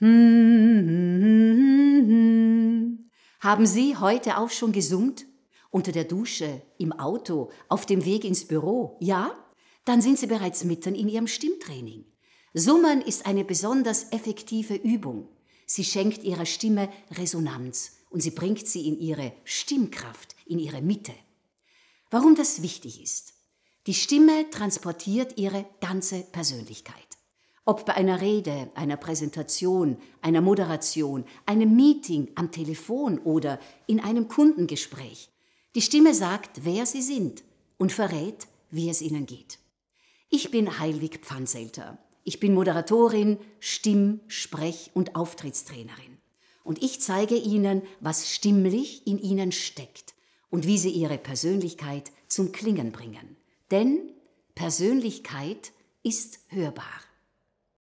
Hm. Haben Sie heute auch schon gesummt? Unter der Dusche, im Auto, auf dem Weg ins Büro, ja? Dann sind Sie bereits mitten in Ihrem Stimmtraining. Summen ist eine besonders effektive Übung. Sie schenkt Ihrer Stimme Resonanz und sie bringt sie in Ihre Stimmkraft, in Ihre Mitte. Warum das wichtig ist? Die Stimme transportiert Ihre ganze Persönlichkeit. Ob bei einer Rede, einer Präsentation, einer Moderation, einem Meeting, am Telefon oder in einem Kundengespräch. Die Stimme sagt, wer sie sind und verrät, wie es ihnen geht. Ich bin Heilwig Pfanzelter. Ich bin Moderatorin, Stimm-, Sprech- und Auftrittstrainerin. Und ich zeige Ihnen, was stimmlich in Ihnen steckt und wie Sie Ihre Persönlichkeit zum Klingen bringen. Denn Persönlichkeit ist hörbar.